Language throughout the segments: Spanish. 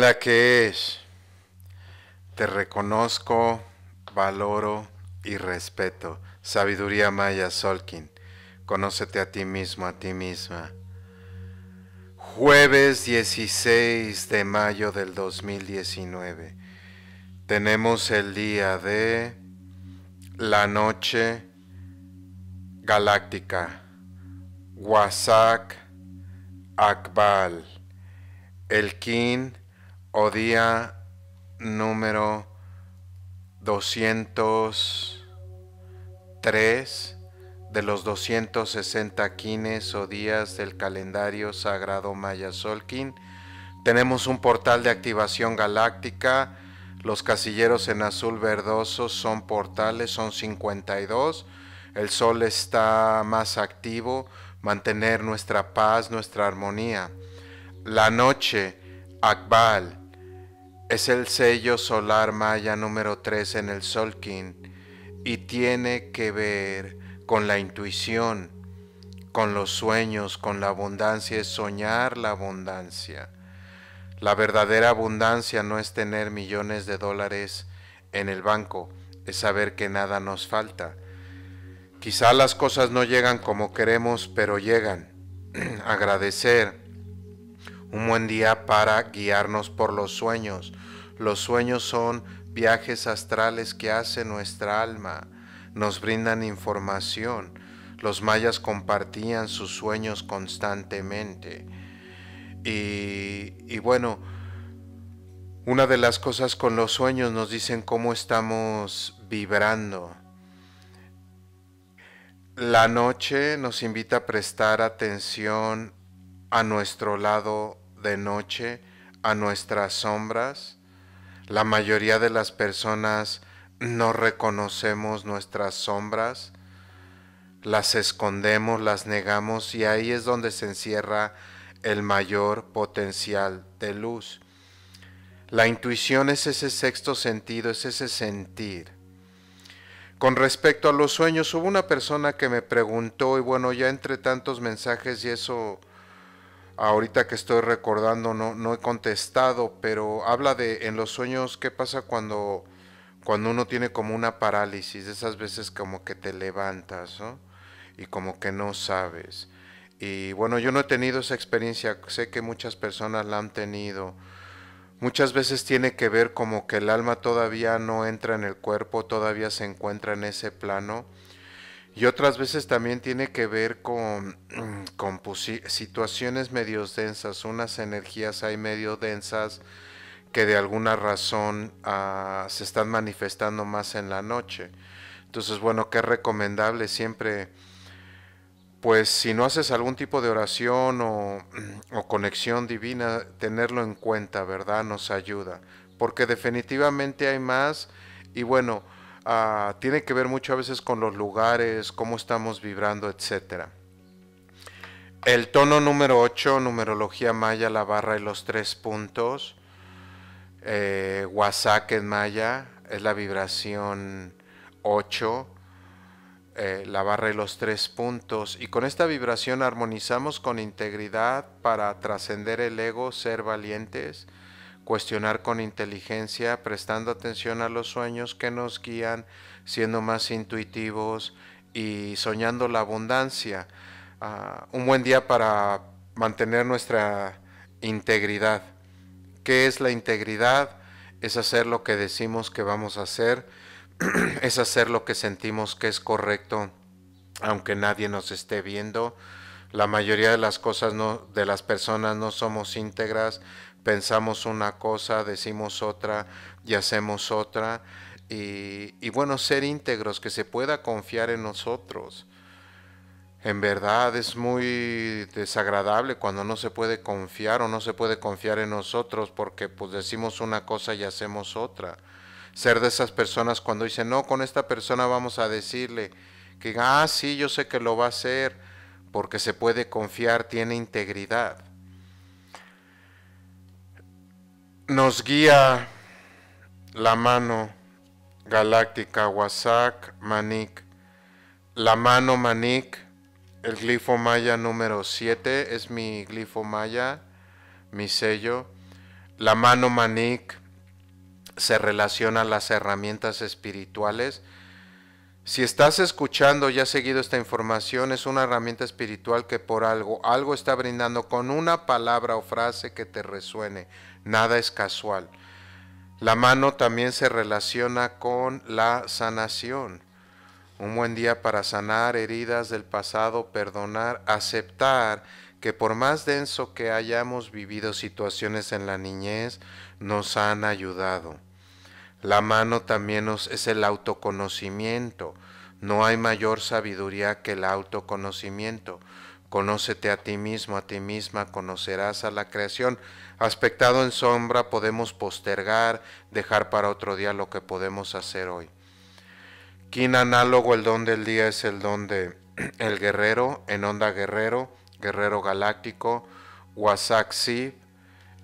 la que es, te reconozco, valoro y respeto. Sabiduría Maya Solkin, conócete a ti mismo, a ti misma. Jueves 16 de mayo del 2019. Tenemos el día de la noche galáctica. Wasak Akbal. El Kin o día número 203 de los 260 quines o días del calendario sagrado Maya Solkin. Tenemos un portal de activación galáctica. Los casilleros en azul verdoso son portales, son 52. El sol está más activo, mantener nuestra paz, nuestra armonía. La noche, Akbal, es el sello solar maya número 3 en el Solkin y tiene que ver con la intuición, con los sueños, con la abundancia, es soñar la abundancia. La verdadera abundancia no es tener millones de dólares en el banco, es saber que nada nos falta. Quizá las cosas no llegan como queremos, pero llegan. Agradecer un buen día para guiarnos por los sueños. Los sueños son viajes astrales que hace nuestra alma, nos brindan información. Los mayas compartían sus sueños constantemente. Y, bueno, una de las cosas con los sueños nos dicen cómo estamos vibrando. La noche nos invita a prestar atención a nuestro lado de noche, a nuestras sombras. La mayoría de las personas no reconocemos nuestras sombras, las escondemos, las negamos y ahí es donde se encierra el mayor potencial de luz. La intuición es ese sexto sentido, es ese sentir. Con respecto a los sueños, hubo una persona que me preguntó, y bueno, ya entre tantos mensajes y eso ahorita que estoy recordando no, no he contestado, pero habla de en los sueños qué pasa cuando, cuando uno tiene como una parálisis, esas veces como que te levantas y como que no sabes. Y bueno, yo no he tenido esa experiencia, sé que muchas personas la han tenido. Muchas veces tiene que ver como que el alma todavía no entra en el cuerpo, todavía se encuentra en ese plano y otras veces también tiene que ver con, con situaciones medio densas, unas energías hay medio densas que de alguna razón ah, se están manifestando más en la noche. Entonces, bueno, que es recomendable siempre, pues si no haces algún tipo de oración o, o conexión divina, tenerlo en cuenta, ¿verdad? Nos ayuda. Porque definitivamente hay más y bueno, Ah, tiene que ver muchas veces con los lugares, cómo estamos vibrando, etc. El tono número 8, numerología maya, la barra y los tres puntos. Eh, en maya, es la vibración 8. Eh, la barra y los tres puntos. Y con esta vibración armonizamos con integridad para trascender el ego, ser valientes, cuestionar con inteligencia, prestando atención a los sueños que nos guían, siendo más intuitivos y soñando la abundancia. Ah, un buen día para mantener nuestra integridad. ¿Qué es la integridad? Es hacer lo que decimos que vamos a hacer, es hacer lo que sentimos que es correcto, aunque nadie nos esté viendo. La mayoría de las cosas no, de las personas no somos íntegras, Pensamos una cosa, decimos otra y hacemos otra. Y, bueno, ser íntegros, que se pueda confiar en nosotros. En verdad es muy desagradable cuando no se puede confiar o no se puede confiar en nosotros porque pues decimos una cosa y hacemos otra. Ser de esas personas cuando dicen, no, con esta persona vamos a decirle que, ah, sí, yo sé que lo va a hacer porque se puede confiar, tiene integridad. Nos guía la mano galáctica Wasak Manik. La mano Manik, el glifo maya número 7, es mi glifo maya, mi sello. La mano Manik se relaciona a las herramientas espirituales si estás escuchando ya seguido esta información, es una herramienta espiritual que por algo, algo está brindando con una palabra o frase que te resuene. Nada es casual. La mano también se relaciona con la sanación. Un buen día para sanar heridas del pasado, perdonar, aceptar que por más denso que hayamos vivido situaciones en la niñez, nos han ayudado. La mano también es el autoconocimiento. No hay mayor sabiduría que el autoconocimiento. Conócete a ti mismo, a ti misma, conocerás a la creación. Aspectado en sombra, podemos postergar, dejar para otro día lo que podemos hacer hoy. Quin análogo, el don del día es el don de el guerrero, en onda guerrero, guerrero galáctico, Wasak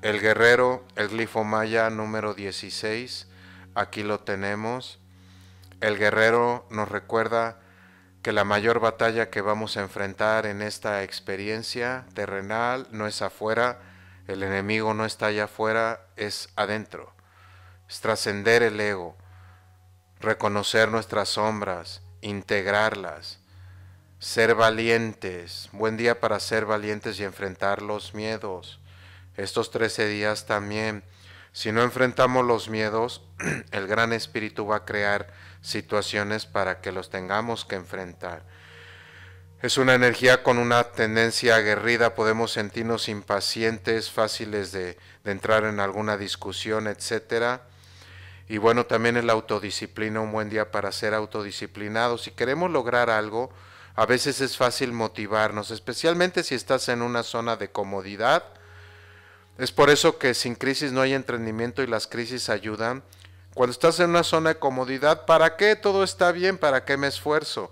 el guerrero, el glifo maya número 16, aquí lo tenemos. El guerrero nos recuerda que la mayor batalla que vamos a enfrentar en esta experiencia terrenal no es afuera, el enemigo no está allá afuera, es adentro. Es trascender el ego, reconocer nuestras sombras, integrarlas, ser valientes. Buen día para ser valientes y enfrentar los miedos. Estos 13 días también si no enfrentamos los miedos, el gran espíritu va a crear situaciones para que los tengamos que enfrentar. Es una energía con una tendencia aguerrida, podemos sentirnos impacientes, fáciles de, entrar en alguna discusión, etc. Y bueno, también es la autodisciplina, un buen día para ser autodisciplinados. Si queremos lograr algo, a veces es fácil motivarnos, especialmente si estás en una zona de comodidad es por eso que sin crisis no hay entendimiento y las crisis ayudan. Cuando estás en una zona de comodidad, ¿para qué todo está bien? ¿Para qué me esfuerzo?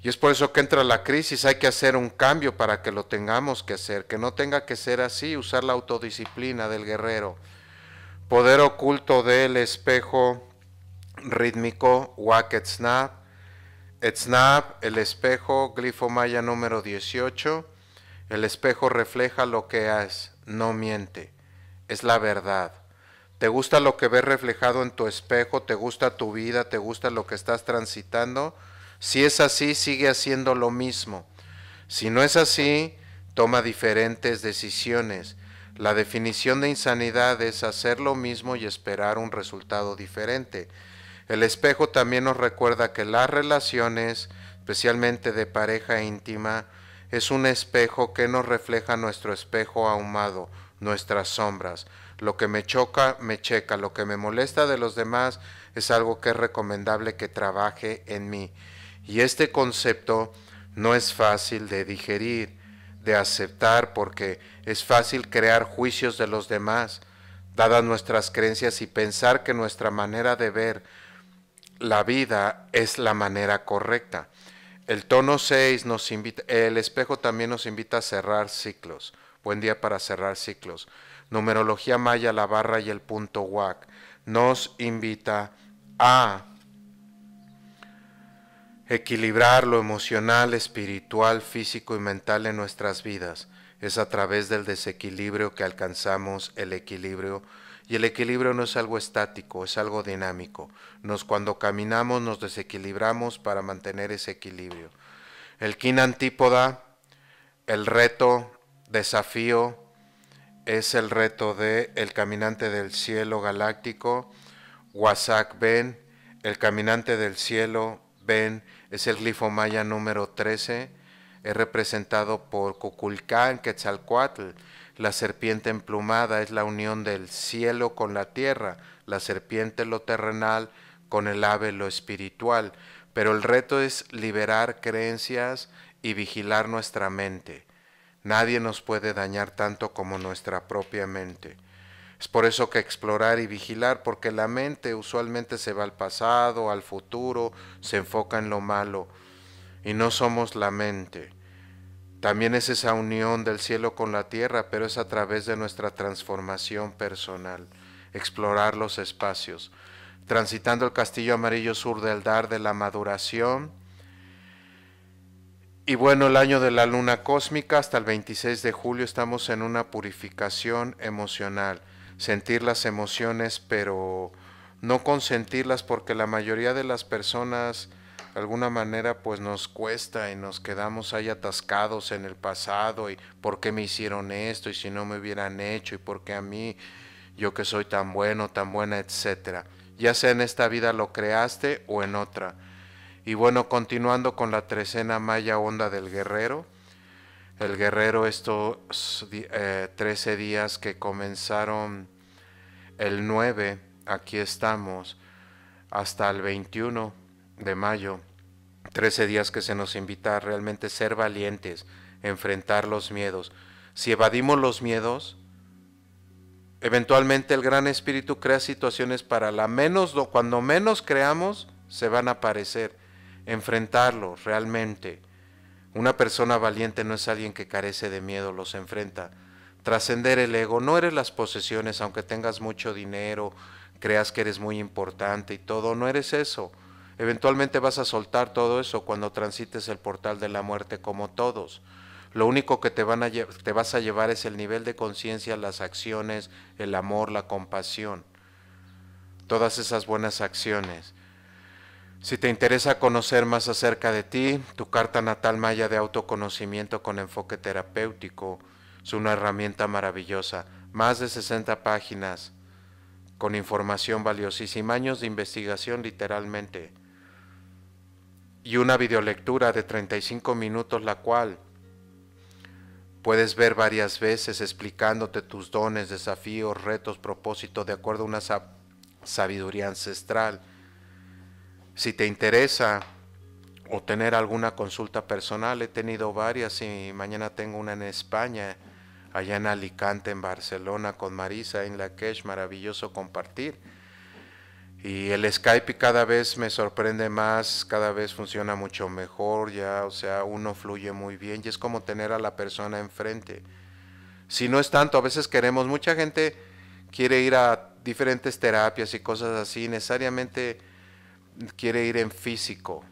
Y es por eso que entra la crisis, hay que hacer un cambio para que lo tengamos que hacer, que no tenga que ser así, usar la autodisciplina del guerrero. Poder oculto del espejo rítmico, Wacket Snap, Snap, el espejo, glifo maya número 18. El espejo refleja lo que es, no miente, es la verdad. Te gusta lo que ves reflejado en tu espejo, te gusta tu vida, te gusta lo que estás transitando. Si es así, sigue haciendo lo mismo. Si no es así, toma diferentes decisiones. La definición de insanidad es hacer lo mismo y esperar un resultado diferente. El espejo también nos recuerda que las relaciones, especialmente de pareja íntima, es un espejo que nos refleja nuestro espejo ahumado, nuestras sombras. Lo que me choca, me checa. Lo que me molesta de los demás es algo que es recomendable que trabaje en mí. Y este concepto no es fácil de digerir, de aceptar, porque es fácil crear juicios de los demás, dadas nuestras creencias y pensar que nuestra manera de ver la vida es la manera correcta. El tono 6 nos invita, el espejo también nos invita a cerrar ciclos. Buen día para cerrar ciclos. Numerología maya, la barra y el punto WAC nos invita a equilibrar lo emocional, espiritual, físico y mental en nuestras vidas. Es a través del desequilibrio que alcanzamos el equilibrio y el equilibrio no es algo estático, es algo dinámico. Nos, cuando caminamos nos desequilibramos para mantener ese equilibrio. El kin antípoda, el reto, desafío, es el reto de el caminante del cielo galáctico, Wasak Ben, el caminante del cielo, Ben, es el glifo maya número 13, es representado por Cuculcán Quetzalcoatl, la serpiente emplumada es la unión del cielo con la tierra, la serpiente lo terrenal con el ave lo espiritual, pero el reto es liberar creencias y vigilar nuestra mente. Nadie nos puede dañar tanto como nuestra propia mente. Es por eso que explorar y vigilar, porque la mente usualmente se va al pasado, al futuro, se enfoca en lo malo, y no somos la mente. También es esa unión del cielo con la tierra, pero es a través de nuestra transformación personal, explorar los espacios, transitando el castillo amarillo sur del dar de la maduración. Y bueno, el año de la luna cósmica hasta el 26 de julio estamos en una purificación emocional, sentir las emociones, pero no consentirlas porque la mayoría de las personas alguna manera pues nos cuesta y nos quedamos ahí atascados en el pasado y por qué me hicieron esto y si no me hubieran hecho y por qué a mí, yo que soy tan bueno, tan buena, etcétera. Ya sea en esta vida lo creaste o en otra. Y bueno, continuando con la trecena maya onda del guerrero. El guerrero estos eh, trece días que comenzaron el 9, aquí estamos, hasta el 21 de mayo, 13 días que se nos invita a realmente ser valientes, enfrentar los miedos. Si evadimos los miedos, eventualmente el gran espíritu crea situaciones para la menos, cuando menos creamos, se van a aparecer. enfrentarlo realmente. Una persona valiente no es alguien que carece de miedo, los enfrenta. Trascender el ego, no eres las posesiones, aunque tengas mucho dinero, creas que eres muy importante y todo, no eres eso. Eventualmente vas a soltar todo eso cuando transites el portal de la muerte como todos. Lo único que te, te vas a llevar es el nivel de conciencia, las acciones, el amor, la compasión, todas esas buenas acciones. Si te interesa conocer más acerca de ti, tu carta natal maya de autoconocimiento con enfoque terapéutico es una herramienta maravillosa. Más de 60 páginas con información valiosísima, años de investigación literalmente y una videolectura de 35 minutos la cual puedes ver varias veces explicándote tus dones, desafíos, retos, propósitos de acuerdo a una sabiduría ancestral. Si te interesa o tener alguna consulta personal, he tenido varias y mañana tengo una en España, allá en Alicante, en Barcelona, con Marisa, en la que es maravilloso compartir y el Skype cada vez me sorprende más, cada vez funciona mucho mejor, ya, o sea, uno fluye muy bien y es como tener a la persona enfrente. Si no es tanto, a veces queremos, mucha gente quiere ir a diferentes terapias y cosas así, necesariamente quiere ir en físico.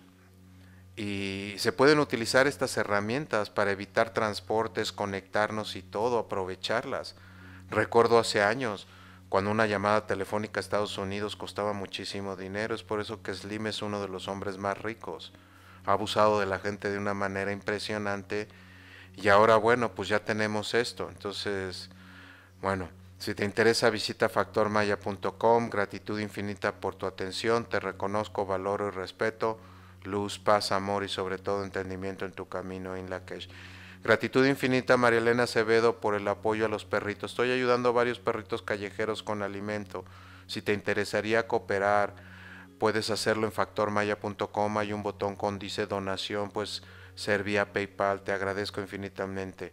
Y se pueden utilizar estas herramientas para evitar transportes, conectarnos y todo, aprovecharlas. Recuerdo hace años, cuando una llamada telefónica a Estados Unidos costaba muchísimo dinero. Es por eso que Slim es uno de los hombres más ricos. Ha abusado de la gente de una manera impresionante. Y ahora, bueno, pues ya tenemos esto. Entonces, bueno, si te interesa, visita factormaya.com. Gratitud infinita por tu atención. Te reconozco, valoro y respeto. Luz, paz, amor y sobre todo entendimiento en tu camino en la que... Gratitud infinita María Elena Acevedo por el apoyo a los perritos. Estoy ayudando a varios perritos callejeros con alimento. Si te interesaría cooperar, puedes hacerlo en factormaya.com. Hay un botón con dice donación, pues servía PayPal. Te agradezco infinitamente.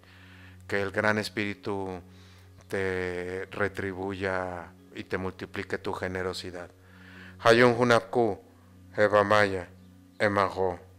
Que el gran espíritu te retribuya y te multiplique tu generosidad. un Hunapku, Eva Maya, Emajo.